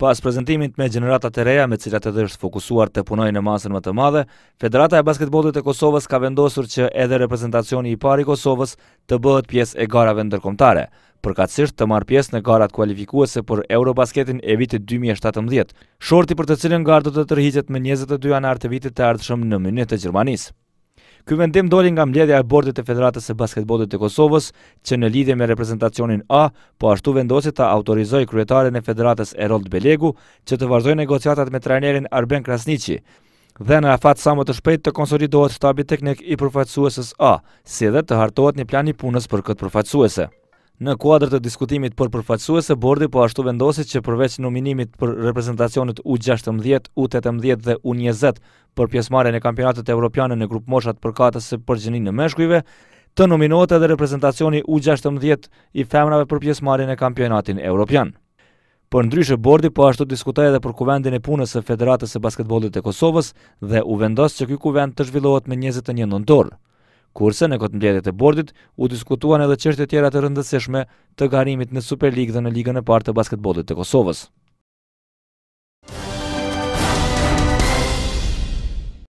Pas prezentimit me gjenerata të reja, me cilat edhe është fokusuar të punoj në masën më të madhe, Federata e Basketbolit e Kosovës ka vendosur që edhe reprezentacioni i pari Kosovës të bëhet pjesë e garave ndërkomtare, përkatsisht të marë pjesë në garat kualifikuese për Eurobasketin e vitit 2017, shorti për të cilën gardot të tërhiqet me 22 anartë vitit të ardhshëm në minit të Gjermanisë. Ky vendim doli nga mbledhja e bordit të Federatës së Basketbollit të Kosovës, që në lidhje me reprezentacionin A, po ashtu vendosi ta autorizojë kryetaren e Federatës Erold Belegu që të vazhdojë negociatat me trajnerin Arben Krasniqi. Dhe në afat sa më të shpejt të konsolidohet shtabi teknik i përfaqësuesës A, si edhe të hartohet një plan i punës për këtë përfaqësuese. Në kuadrë të diskutimit për përfaqësuese, bordi po ashtu vendosi që përveç nominimit për reprezentacionit U16, U18 dhe U20 për pjesmarën e kampionatet evropiane në grupë moshat për katës e përgjënin në meshkujve, të nominohet edhe reprezentacioni U16 i femrave për pjesmarën e kampionatin evropian. Për ndryshe bordi po ashtu diskutaj edhe për kuvendin e punës e Federatës e Basketbolit e Kosovës dhe u vendos që kjo kuvend të zhvillohet me 21 nëndorë. Kurse në këtë mbjetet e bordit u diskutuan edhe qështje tjera të rëndësishme të garimit në Super Ligë dhe në Ligën e partë të Basketbolit e Kosovës.